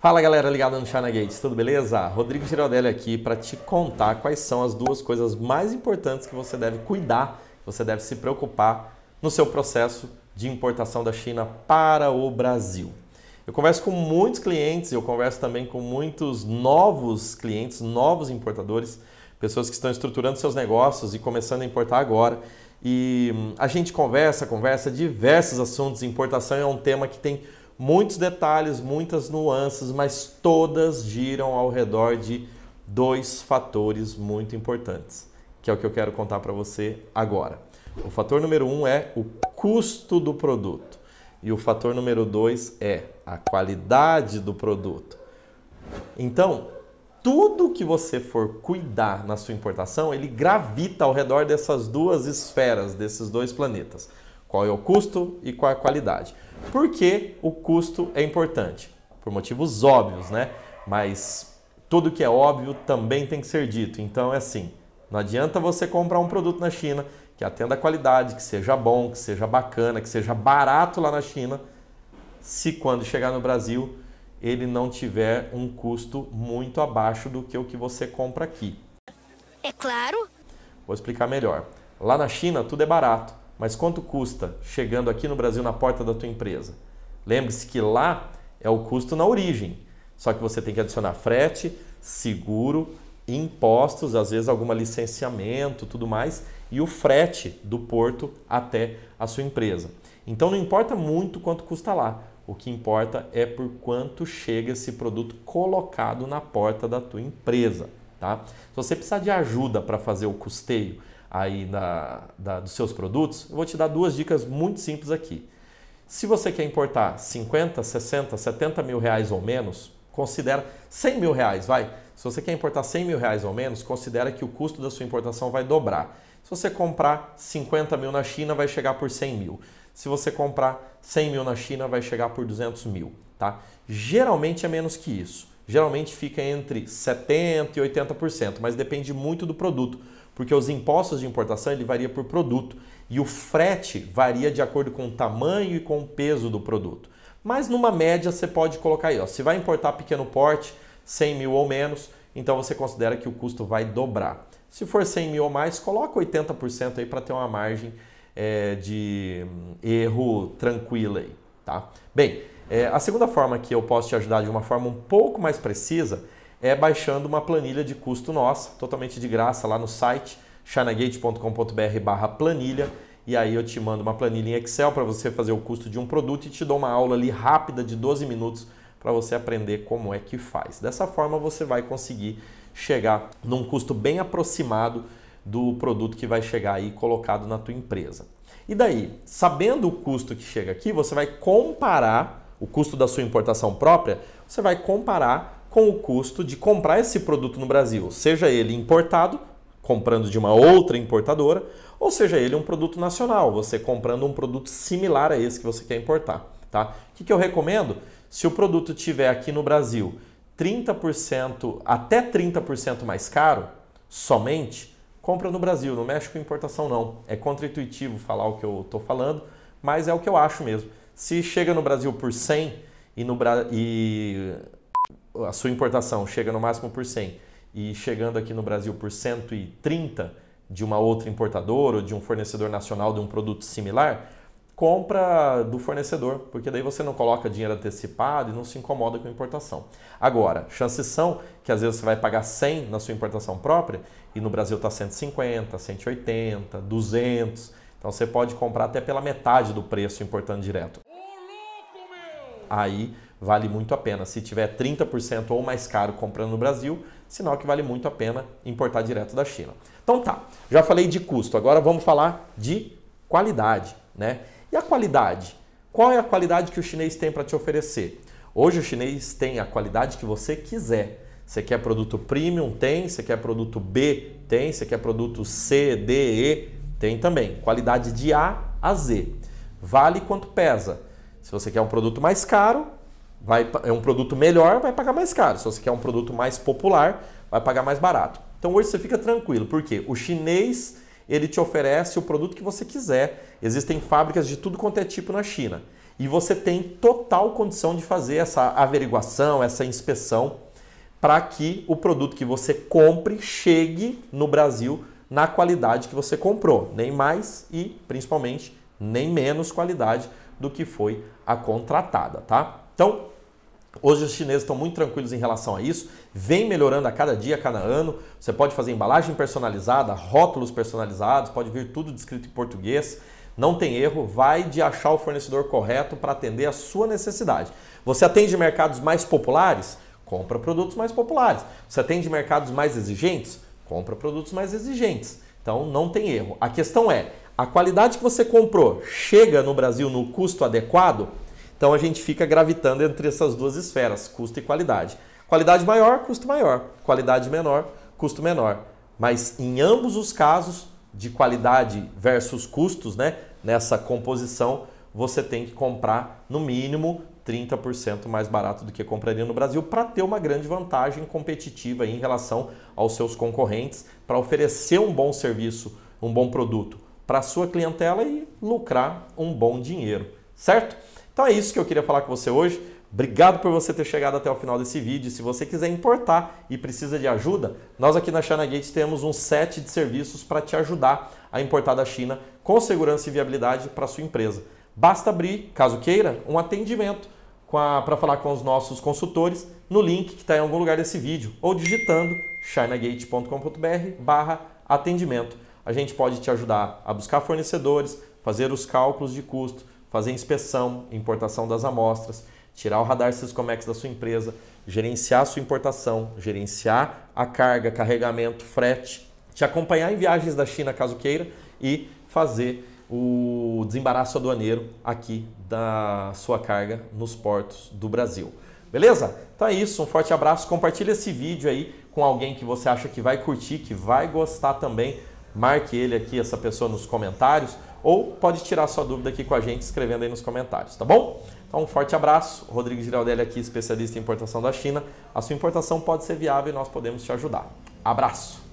Fala galera ligada no China Gates, tudo beleza? Rodrigo Giraldelli aqui para te contar quais são as duas coisas mais importantes que você deve cuidar, que você deve se preocupar no seu processo de importação da China para o Brasil. Eu converso com muitos clientes, eu converso também com muitos novos clientes, novos importadores, pessoas que estão estruturando seus negócios e começando a importar agora. E hum, a gente conversa, conversa diversos assuntos. Importação é um tema que tem muitos detalhes, muitas nuances, mas todas giram ao redor de dois fatores muito importantes, que é o que eu quero contar para você agora. O fator número um é o custo do produto e o fator número dois é a qualidade do produto. Então, tudo que você for cuidar na sua importação, ele gravita ao redor dessas duas esferas, desses dois planetas. Qual é o custo e qual é a qualidade. Por que o custo é importante? Por motivos óbvios, né? Mas tudo que é óbvio também tem que ser dito. Então é assim, não adianta você comprar um produto na China que atenda a qualidade, que seja bom, que seja bacana, que seja barato lá na China, se quando chegar no Brasil ele não tiver um custo muito abaixo do que o que você compra aqui. É claro. Vou explicar melhor. Lá na China tudo é barato. Mas quanto custa chegando aqui no Brasil na porta da tua empresa? Lembre-se que lá é o custo na origem. Só que você tem que adicionar frete, seguro, impostos, às vezes algum licenciamento, tudo mais, e o frete do porto até a sua empresa. Então não importa muito quanto custa lá. O que importa é por quanto chega esse produto colocado na porta da tua empresa, tá? Se você precisar de ajuda para fazer o custeio, aí da, da, dos seus produtos, eu vou te dar duas dicas muito simples aqui. Se você quer importar 50, 60, 70 mil reais ou menos, considera 100 mil reais, vai. Se você quer importar 100 mil reais ou menos, considera que o custo da sua importação vai dobrar. Se você comprar 50 mil na China, vai chegar por 100 mil. Se você comprar 100 mil na China, vai chegar por 200 mil, tá? Geralmente é menos que isso geralmente fica entre 70% e 80%, mas depende muito do produto, porque os impostos de importação ele varia por produto e o frete varia de acordo com o tamanho e com o peso do produto. Mas numa média você pode colocar aí, ó, se vai importar pequeno porte, 100 mil ou menos, então você considera que o custo vai dobrar. Se for 100 mil ou mais, coloca 80% aí para ter uma margem é, de hum, erro tranquila aí, tá? Bem, é, a segunda forma que eu posso te ajudar de uma forma um pouco mais precisa é baixando uma planilha de custo nossa, totalmente de graça, lá no site chanagate.com.br barra planilha. E aí eu te mando uma planilha em Excel para você fazer o custo de um produto e te dou uma aula ali rápida de 12 minutos para você aprender como é que faz. Dessa forma você vai conseguir chegar num custo bem aproximado do produto que vai chegar aí colocado na tua empresa. E daí, sabendo o custo que chega aqui, você vai comparar o custo da sua importação própria, você vai comparar com o custo de comprar esse produto no Brasil, seja ele importado, comprando de uma outra importadora, ou seja ele um produto nacional, você comprando um produto similar a esse que você quer importar. Tá? O que, que eu recomendo? Se o produto tiver aqui no Brasil 30%, até 30% mais caro, somente, compra no Brasil, não mexe com importação não. É contra-intuitivo falar o que eu estou falando, mas é o que eu acho mesmo. Se chega no Brasil por 100 e, no, e a sua importação chega no máximo por 100 e chegando aqui no Brasil por 130 de uma outra importadora ou de um fornecedor nacional de um produto similar, compra do fornecedor, porque daí você não coloca dinheiro antecipado e não se incomoda com a importação. Agora, chances são que às vezes você vai pagar 100 na sua importação própria e no Brasil está 150, 180, 200. Então você pode comprar até pela metade do preço importando direto aí vale muito a pena. Se tiver 30% ou mais caro comprando no Brasil, sinal que vale muito a pena importar direto da China. Então tá, já falei de custo, agora vamos falar de qualidade, né? E a qualidade? Qual é a qualidade que o chinês tem para te oferecer? Hoje o chinês tem a qualidade que você quiser. Você quer produto premium? Tem. Você quer produto B? Tem. Você quer produto C, D, E? Tem também. Qualidade de A a Z. Vale quanto pesa. Se você quer um produto mais caro, vai, é um produto melhor, vai pagar mais caro. Se você quer um produto mais popular, vai pagar mais barato. Então hoje você fica tranquilo, porque o chinês ele te oferece o produto que você quiser. Existem fábricas de tudo quanto é tipo na China. E você tem total condição de fazer essa averiguação, essa inspeção, para que o produto que você compre chegue no Brasil na qualidade que você comprou, nem mais e principalmente nem menos qualidade do que foi a contratada, tá? Então, Hoje os chineses estão muito tranquilos em relação a isso, vem melhorando a cada dia, a cada ano. Você pode fazer embalagem personalizada, rótulos personalizados, pode vir tudo descrito em português. Não tem erro, vai de achar o fornecedor correto para atender a sua necessidade. Você atende mercados mais populares? Compra produtos mais populares. Você atende mercados mais exigentes? Compra produtos mais exigentes. Então não tem erro. A questão é, a qualidade que você comprou chega no Brasil no custo adequado, então a gente fica gravitando entre essas duas esferas, custo e qualidade. Qualidade maior, custo maior. Qualidade menor, custo menor. Mas em ambos os casos, de qualidade versus custos, né? Nessa composição, você tem que comprar no mínimo 30% mais barato do que compraria no Brasil para ter uma grande vantagem competitiva em relação aos seus concorrentes, para oferecer um bom serviço, um bom produto para a sua clientela e lucrar um bom dinheiro, certo? Então é isso que eu queria falar com você hoje. Obrigado por você ter chegado até o final desse vídeo. Se você quiser importar e precisa de ajuda, nós aqui na China Gate temos um set de serviços para te ajudar a importar da China com segurança e viabilidade para sua empresa. Basta abrir, caso queira, um atendimento para falar com os nossos consultores no link que está em algum lugar desse vídeo ou digitando chinagate.com.br barra atendimento a gente pode te ajudar a buscar fornecedores, fazer os cálculos de custo, fazer inspeção, importação das amostras, tirar o radar Ciscomex da sua empresa, gerenciar a sua importação, gerenciar a carga, carregamento, frete, te acompanhar em viagens da China caso queira e fazer o desembaraço aduaneiro aqui da sua carga nos portos do Brasil. Beleza? Então é isso, um forte abraço, compartilha esse vídeo aí com alguém que você acha que vai curtir, que vai gostar também marque ele aqui, essa pessoa, nos comentários, ou pode tirar sua dúvida aqui com a gente escrevendo aí nos comentários, tá bom? Então, um forte abraço. Rodrigo Giraldelli aqui, especialista em importação da China. A sua importação pode ser viável e nós podemos te ajudar. Abraço!